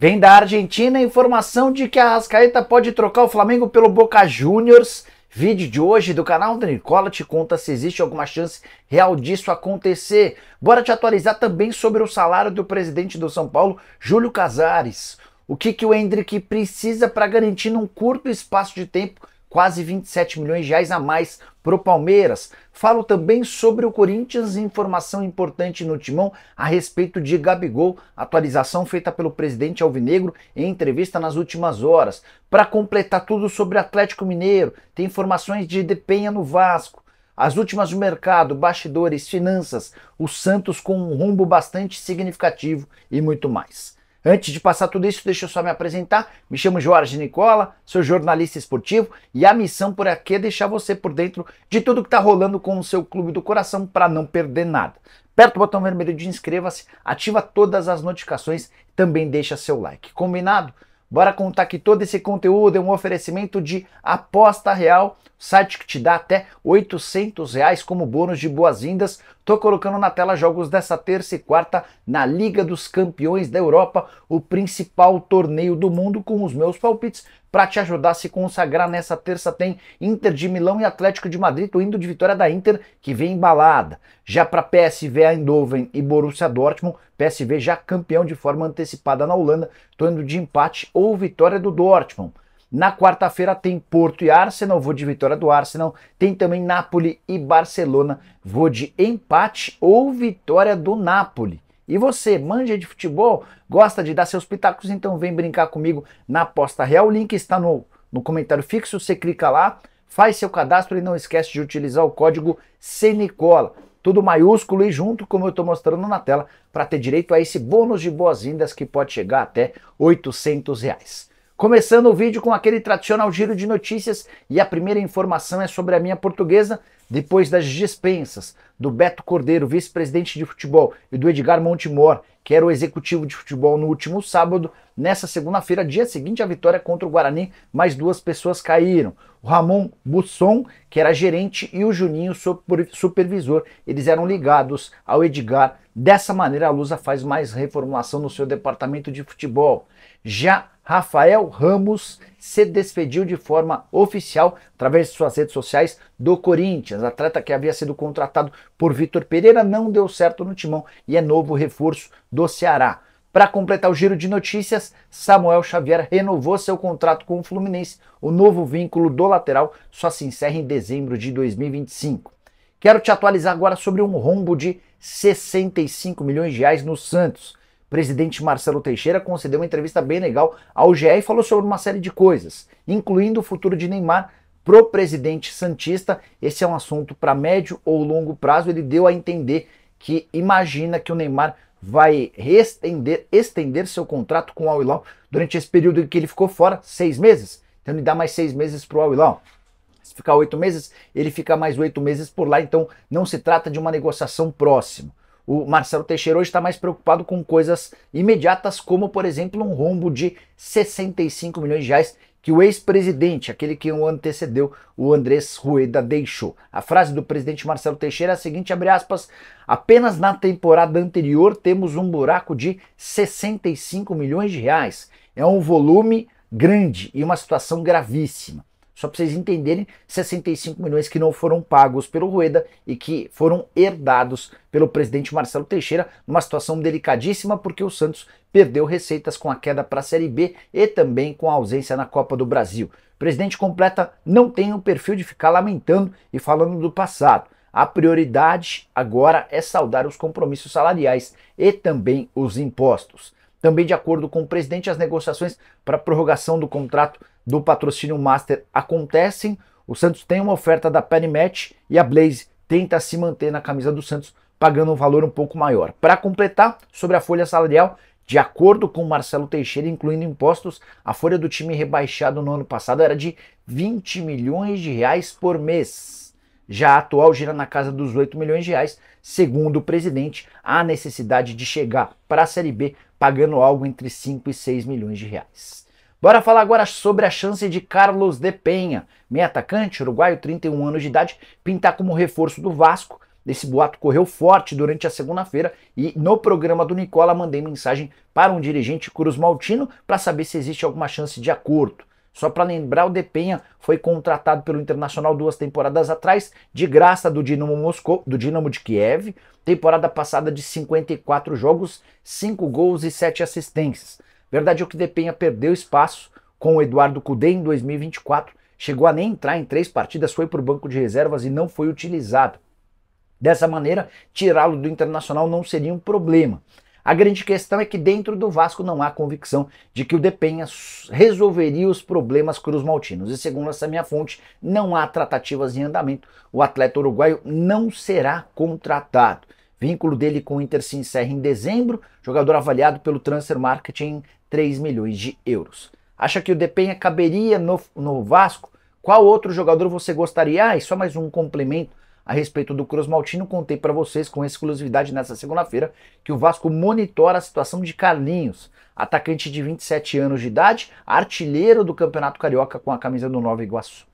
Vem da Argentina a informação de que a Rascaeta pode trocar o Flamengo pelo Boca Juniors. Vídeo de hoje do canal da Nicola te conta se existe alguma chance real disso acontecer. Bora te atualizar também sobre o salário do presidente do São Paulo, Júlio Casares. O que, que o Hendrick precisa para garantir num curto espaço de tempo quase 27 milhões de reais a mais para o Palmeiras. Falo também sobre o Corinthians, informação importante no timão a respeito de Gabigol, atualização feita pelo presidente Alvinegro em entrevista nas últimas horas. Para completar tudo sobre Atlético Mineiro, tem informações de Depenha no Vasco. As últimas do mercado, bastidores, finanças, o Santos com um rumbo bastante significativo e muito mais. Antes de passar tudo isso, deixa eu só me apresentar. Me chamo Jorge Nicola, sou jornalista esportivo e a missão por aqui é deixar você por dentro de tudo que está rolando com o seu clube do coração para não perder nada. Aperta o botão vermelho de inscreva-se, ativa todas as notificações, e também deixa seu like. Combinado? Bora contar que todo esse conteúdo é um oferecimento de Aposta Real, site que te dá até 800 reais como bônus de boas-vindas Tô colocando na tela jogos dessa terça e quarta na Liga dos Campeões da Europa, o principal torneio do mundo, com os meus palpites para te ajudar a se consagrar nessa terça tem Inter de Milão e Atlético de Madrid, tô indo de vitória da Inter que vem embalada. Já para PSV Eindhoven e Borussia Dortmund, PSV já campeão de forma antecipada na Holanda, tô indo de empate ou vitória do Dortmund. Na quarta-feira tem Porto e Arsenal, vou de vitória do Arsenal. Tem também Napoli e Barcelona, vou de empate ou vitória do Napoli. E você, manja de futebol? Gosta de dar seus pitacos? Então vem brincar comigo na aposta real. O link está no, no comentário fixo, você clica lá, faz seu cadastro e não esquece de utilizar o código CENICOLA. Tudo maiúsculo e junto, como eu estou mostrando na tela, para ter direito a esse bônus de boas-vindas que pode chegar até 800 reais. Começando o vídeo com aquele tradicional giro de notícias e a primeira informação é sobre a minha portuguesa depois das dispensas do Beto Cordeiro, vice-presidente de futebol, e do Edgar Montemor, que era o executivo de futebol no último sábado, nessa segunda-feira, dia seguinte à vitória contra o Guarani, mais duas pessoas caíram. O Ramon Busson, que era gerente, e o Juninho, supervisor, eles eram ligados ao Edgar. Dessa maneira, a Lusa faz mais reformulação no seu departamento de futebol. Já Rafael Ramos se despediu de forma oficial através de suas redes sociais do Corinthians. Atleta que havia sido contratado por Vitor Pereira não deu certo no timão e é novo reforço do Ceará. Para completar o giro de notícias, Samuel Xavier renovou seu contrato com o Fluminense. O novo vínculo do lateral só se encerra em dezembro de 2025. Quero te atualizar agora sobre um rombo de 65 milhões de reais no Santos presidente Marcelo Teixeira concedeu uma entrevista bem legal ao GE e falou sobre uma série de coisas, incluindo o futuro de Neymar pro presidente Santista. Esse é um assunto para médio ou longo prazo. Ele deu a entender que imagina que o Neymar vai estender, estender seu contrato com o Al Hilal durante esse período em que ele ficou fora, seis meses. Então ele dá mais seis meses pro Al Hilal. Se ficar oito meses, ele fica mais oito meses por lá. Então não se trata de uma negociação próxima o Marcelo Teixeira hoje está mais preocupado com coisas imediatas, como por exemplo um rombo de 65 milhões de reais que o ex-presidente, aquele que o antecedeu, o Andrés Rueda, deixou. A frase do presidente Marcelo Teixeira é a seguinte, abre aspas, apenas na temporada anterior temos um buraco de 65 milhões de reais. É um volume grande e uma situação gravíssima. Só para vocês entenderem, 65 milhões que não foram pagos pelo Rueda e que foram herdados pelo presidente Marcelo Teixeira, numa situação delicadíssima porque o Santos perdeu receitas com a queda para a Série B e também com a ausência na Copa do Brasil. O presidente completa não tem o perfil de ficar lamentando e falando do passado. A prioridade agora é saldar os compromissos salariais e também os impostos. Também, de acordo com o presidente, as negociações para prorrogação do contrato do patrocínio Master acontecem. O Santos tem uma oferta da Match e a Blaze tenta se manter na camisa do Santos, pagando um valor um pouco maior. Para completar, sobre a folha salarial, de acordo com Marcelo Teixeira, incluindo impostos, a folha do time rebaixado no ano passado era de 20 milhões de reais por mês. Já a atual gira na casa dos 8 milhões de reais. Segundo o presidente, há necessidade de chegar para a Série B pagando algo entre 5 e 6 milhões de reais. Bora falar agora sobre a chance de Carlos de Penha, meia atacante uruguaio, 31 anos de idade, pintar como reforço do Vasco. Esse boato correu forte durante a segunda-feira e no programa do Nicola mandei mensagem para um dirigente Cruz Maltino para saber se existe alguma chance de acordo. Só para lembrar, o Depenha foi contratado pelo Internacional duas temporadas atrás, de graça do Dinamo Moscou, do Dinamo de Kiev, temporada passada de 54 jogos, 5 gols e 7 assistências. Verdade é que Depenha perdeu espaço com o Eduardo Cudê em 2024, chegou a nem entrar em três partidas, foi para o banco de reservas e não foi utilizado. Dessa maneira, tirá-lo do Internacional não seria um problema. A grande questão é que dentro do Vasco não há convicção de que o Depenha resolveria os problemas Cruz-Maltinos E segundo essa minha fonte, não há tratativas em andamento. O atleta uruguaio não será contratado. Vínculo dele com o Inter se encerra em dezembro, jogador avaliado pelo Transfer Market em 3 milhões de euros. Acha que o Depenha caberia no, no Vasco? Qual outro jogador você gostaria? Ah, e só mais um complemento a respeito do Cruz Maltino, contei para vocês com exclusividade nessa segunda-feira que o Vasco monitora a situação de Carlinhos, atacante de 27 anos de idade, artilheiro do Campeonato Carioca com a camisa do Nova Iguaçu.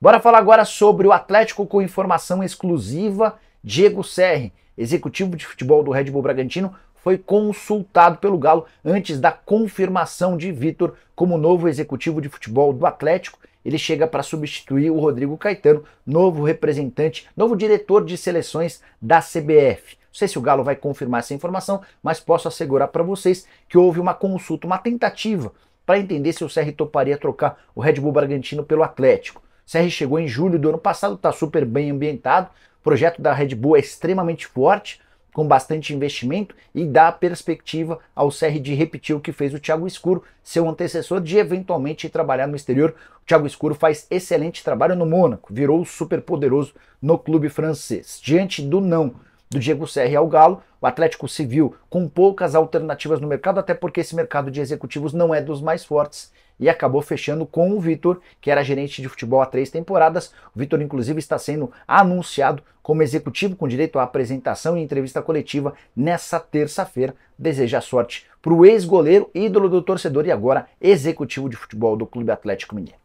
Bora falar agora sobre o Atlético com informação exclusiva, Diego Serri executivo de futebol do Red Bull Bragantino, foi consultado pelo Galo antes da confirmação de Vitor como novo executivo de futebol do Atlético. Ele chega para substituir o Rodrigo Caetano, novo representante, novo diretor de seleções da CBF. Não sei se o Galo vai confirmar essa informação, mas posso assegurar para vocês que houve uma consulta, uma tentativa para entender se o CR toparia trocar o Red Bull Bragantino pelo Atlético. CR chegou em julho do ano passado, está super bem ambientado, o projeto da Red Bull é extremamente forte, com bastante investimento e dá perspectiva ao CR de repetir o que fez o Thiago Escuro, seu antecessor, de eventualmente trabalhar no exterior. O Thiago Escuro faz excelente trabalho no Mônaco, virou super poderoso no clube francês. Diante do não do Diego Serra ao Galo. O Atlético Civil com poucas alternativas no mercado, até porque esse mercado de executivos não é dos mais fortes. E acabou fechando com o Vitor, que era gerente de futebol há três temporadas. O Vitor, inclusive, está sendo anunciado como executivo com direito à apresentação e entrevista coletiva nessa terça-feira. Deseja sorte para o ex-goleiro, ídolo do torcedor e agora executivo de futebol do Clube Atlético Mineiro.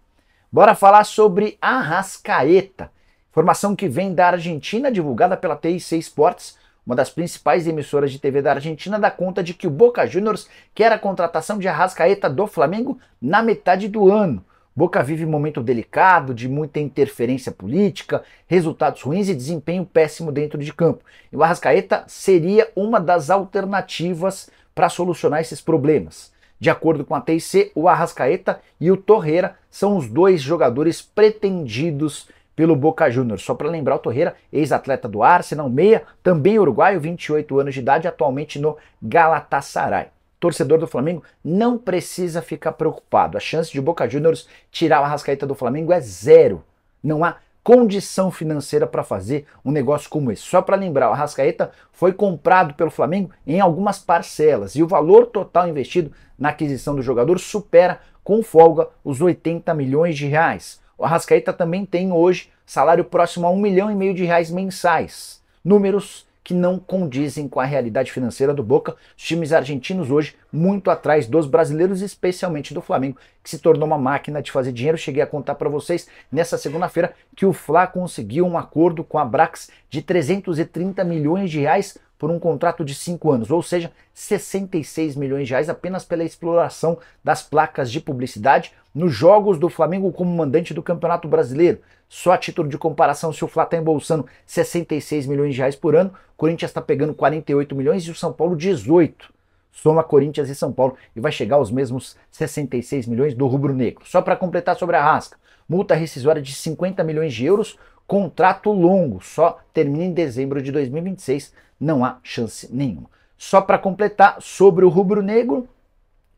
Bora falar sobre a Rascaeta. Formação que vem da Argentina, divulgada pela TIC Sports, uma das principais emissoras de TV da Argentina, dá conta de que o Boca Juniors quer a contratação de Arrascaeta do Flamengo na metade do ano. Boca vive um momento delicado, de muita interferência política, resultados ruins e desempenho péssimo dentro de campo. E o Arrascaeta seria uma das alternativas para solucionar esses problemas. De acordo com a TIC, o Arrascaeta e o Torreira são os dois jogadores pretendidos pelo Boca Juniors. Só para lembrar, o Torreira, ex-atleta do Arsenal, meia, também uruguaio, 28 anos de idade, atualmente no Galatasaray. Torcedor do Flamengo não precisa ficar preocupado. A chance de o Boca Juniors tirar o Arrascaeta do Flamengo é zero. Não há condição financeira para fazer um negócio como esse. Só para lembrar, o Arrascaeta foi comprado pelo Flamengo em algumas parcelas e o valor total investido na aquisição do jogador supera com folga os 80 milhões de reais. O Arrascaeta também tem hoje salário próximo a um milhão e meio de reais mensais. Números que não condizem com a realidade financeira do Boca. Os times argentinos hoje muito atrás dos brasileiros, especialmente do Flamengo, que se tornou uma máquina de fazer dinheiro. Cheguei a contar para vocês nessa segunda-feira que o Fla conseguiu um acordo com a Brax de 330 milhões de reais por um contrato de 5 anos, ou seja, 66 milhões de reais apenas pela exploração das placas de publicidade nos jogos do Flamengo como mandante do Campeonato Brasileiro. Só a título de comparação, se o Flá está embolsando 66 milhões de reais por ano, o Corinthians está pegando 48 milhões e o São Paulo 18. Soma Corinthians e São Paulo e vai chegar aos mesmos 66 milhões do rubro-negro. Só para completar sobre a rasca, multa rescisória de 50 milhões de euros Contrato longo, só termina em dezembro de 2026, não há chance nenhuma. Só para completar, sobre o rubro-negro, o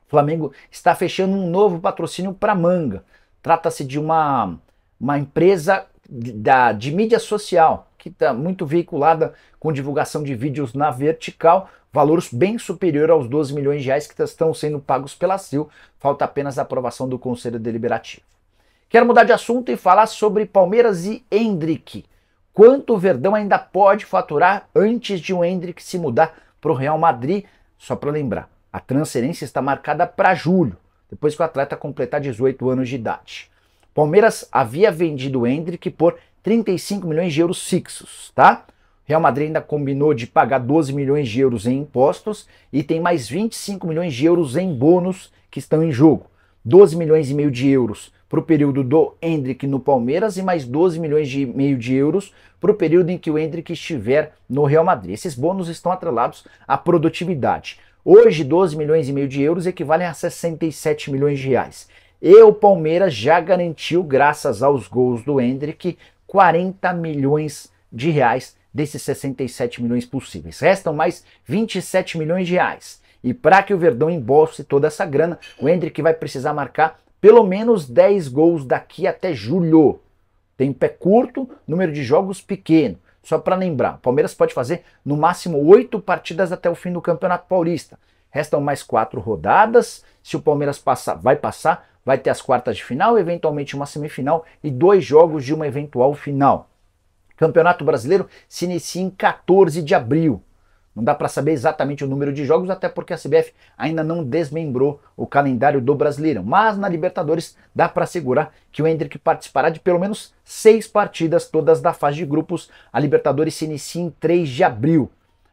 Flamengo está fechando um novo patrocínio para manga. Trata-se de uma, uma empresa de, da, de mídia social, que está muito veiculada com divulgação de vídeos na vertical, valores bem superior aos 12 milhões de reais que estão sendo pagos pela CIL. Falta apenas a aprovação do Conselho Deliberativo. Quero mudar de assunto e falar sobre Palmeiras e Hendrick. Quanto o Verdão ainda pode faturar antes de o Hendrick se mudar para o Real Madrid? Só para lembrar, a transferência está marcada para julho, depois que o atleta completar 18 anos de idade. Palmeiras havia vendido o Hendrick por 35 milhões de euros fixos, tá? Real Madrid ainda combinou de pagar 12 milhões de euros em impostos e tem mais 25 milhões de euros em bônus que estão em jogo. 12 milhões e meio de euros para o período do Hendrick no Palmeiras e mais 12 milhões e meio de euros para o período em que o Hendrick estiver no Real Madrid. Esses bônus estão atrelados à produtividade. Hoje, 12 milhões e meio de euros equivalem a 67 milhões de reais. E o Palmeiras já garantiu, graças aos gols do Hendrick, 40 milhões de reais desses 67 milhões possíveis. Restam mais 27 milhões de reais. E para que o Verdão embolse toda essa grana, o Hendrick vai precisar marcar pelo menos 10 gols daqui até julho. Tempo é curto, número de jogos pequeno. Só para lembrar, o Palmeiras pode fazer no máximo 8 partidas até o fim do Campeonato Paulista. Restam mais 4 rodadas. Se o Palmeiras passar, vai passar, vai ter as quartas de final, eventualmente uma semifinal e dois jogos de uma eventual final. Campeonato Brasileiro se inicia em 14 de abril. Não dá para saber exatamente o número de jogos, até porque a CBF ainda não desmembrou o calendário do Brasileirão. Mas na Libertadores dá para segurar que o Hendrick participará de pelo menos seis partidas, todas da fase de grupos. A Libertadores se inicia em 3 de abril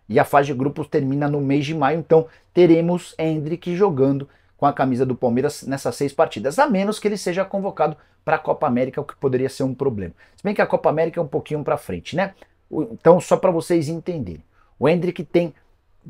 e a fase de grupos termina no mês de maio. Então teremos Hendrick jogando com a camisa do Palmeiras nessas seis partidas, a menos que ele seja convocado para a Copa América, o que poderia ser um problema. Se bem que a Copa América é um pouquinho para frente, né? Então, só para vocês entenderem. O Hendrick tem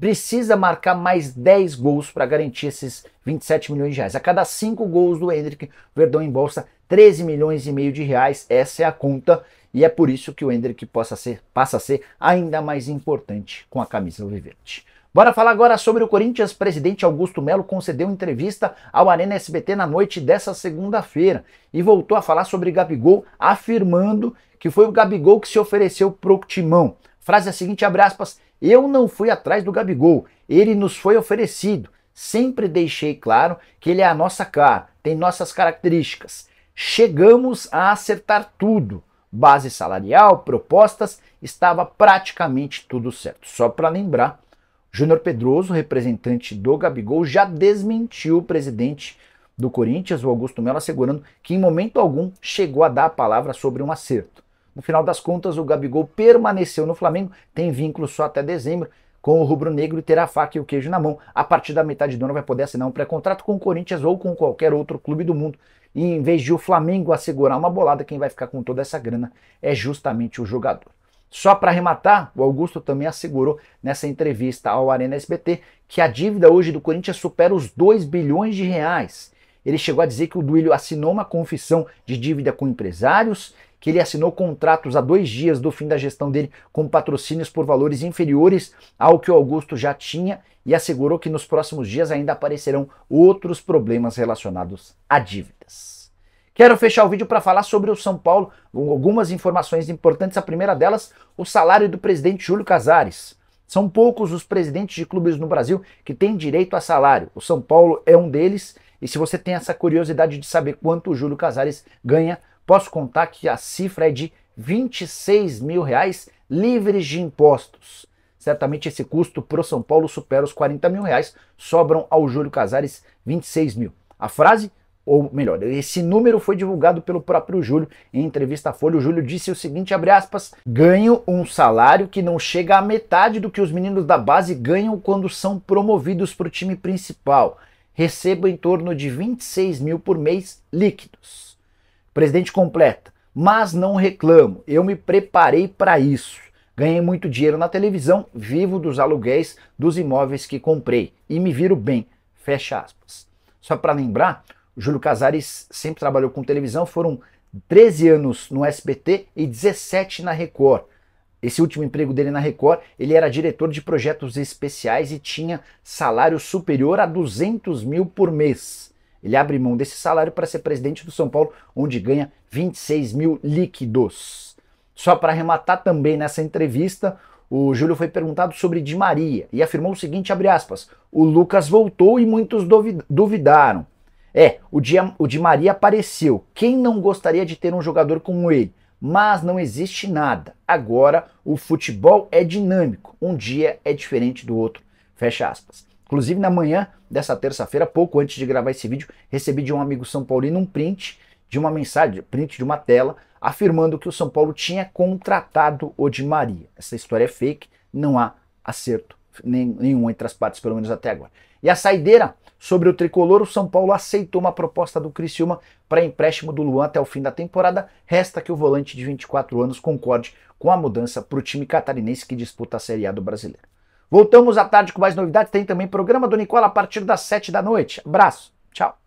precisa marcar mais 10 gols para garantir esses 27 milhões de reais. A cada 5 gols do Hendrick, o Verdão embolsa 13 milhões e meio de reais. Essa é a conta e é por isso que o Hendrick possa ser, passa a ser ainda mais importante com a camisa alviverde. Bora falar agora sobre o Corinthians. Presidente Augusto Melo concedeu entrevista ao Arena SBT na noite dessa segunda-feira e voltou a falar sobre Gabigol, afirmando que foi o Gabigol que se ofereceu pro Timão. Frase é a seguinte, abre aspas, eu não fui atrás do Gabigol, ele nos foi oferecido. Sempre deixei claro que ele é a nossa cara, tem nossas características. Chegamos a acertar tudo. Base salarial, propostas, estava praticamente tudo certo. Só para lembrar, Júnior Pedroso, representante do Gabigol, já desmentiu o presidente do Corinthians, o Augusto Melo, assegurando que em momento algum chegou a dar a palavra sobre um acerto. No final das contas, o Gabigol permaneceu no Flamengo, tem vínculo só até dezembro com o rubro-negro e terá a faca e o queijo na mão. A partir da metade do ano vai poder assinar um pré-contrato com o Corinthians ou com qualquer outro clube do mundo. E em vez de o Flamengo assegurar uma bolada, quem vai ficar com toda essa grana é justamente o jogador. Só para arrematar, o Augusto também assegurou nessa entrevista ao Arena SBT que a dívida hoje do Corinthians supera os 2 bilhões de reais. Ele chegou a dizer que o Duílio assinou uma confissão de dívida com empresários que ele assinou contratos a dois dias do fim da gestão dele com patrocínios por valores inferiores ao que o Augusto já tinha e assegurou que nos próximos dias ainda aparecerão outros problemas relacionados a dívidas. Quero fechar o vídeo para falar sobre o São Paulo, com algumas informações importantes. A primeira delas, o salário do presidente Júlio Casares. São poucos os presidentes de clubes no Brasil que têm direito a salário. O São Paulo é um deles. E se você tem essa curiosidade de saber quanto o Júlio Casares ganha, posso contar que a cifra é de 26 mil reais livres de impostos. Certamente esse custo para São Paulo supera os 40 mil reais, sobram ao Júlio Casares 26 mil. A frase, ou melhor, esse número foi divulgado pelo próprio Júlio em entrevista à Folha. O Júlio disse o seguinte, abre aspas, ganho um salário que não chega à metade do que os meninos da base ganham quando são promovidos para o time principal. Recebo em torno de 26 mil por mês líquidos presidente completa, mas não reclamo, eu me preparei para isso. Ganhei muito dinheiro na televisão, vivo dos aluguéis dos imóveis que comprei e me viro bem. Fecha aspas. Só para lembrar, o Júlio Casares sempre trabalhou com televisão, foram 13 anos no SBT e 17 na Record. Esse último emprego dele na Record, ele era diretor de projetos especiais e tinha salário superior a 200 mil por mês. Ele abre mão desse salário para ser presidente do São Paulo, onde ganha 26 mil líquidos. Só para arrematar também nessa entrevista, o Júlio foi perguntado sobre Di Maria e afirmou o seguinte, abre aspas, o Lucas voltou e muitos duvidaram. É, o o Di Maria apareceu. Quem não gostaria de ter um jogador como ele? Mas não existe nada. Agora o futebol é dinâmico. Um dia é diferente do outro. Fecha aspas. Inclusive, na manhã dessa terça-feira, pouco antes de gravar esse vídeo, recebi de um amigo São Paulino um print de uma mensagem, print de uma tela, afirmando que o São Paulo tinha contratado o Di Maria. Essa história é fake, não há acerto nenhum entre as partes, pelo menos até agora. E a saideira sobre o tricolor, o São Paulo aceitou uma proposta do Criciúma para empréstimo do Luan até o fim da temporada. Resta que o volante de 24 anos concorde com a mudança para o time catarinense que disputa a Série A do brasileiro. Voltamos à tarde com mais novidades. Tem também programa do Nicola a partir das 7 da noite. Abraço. Tchau.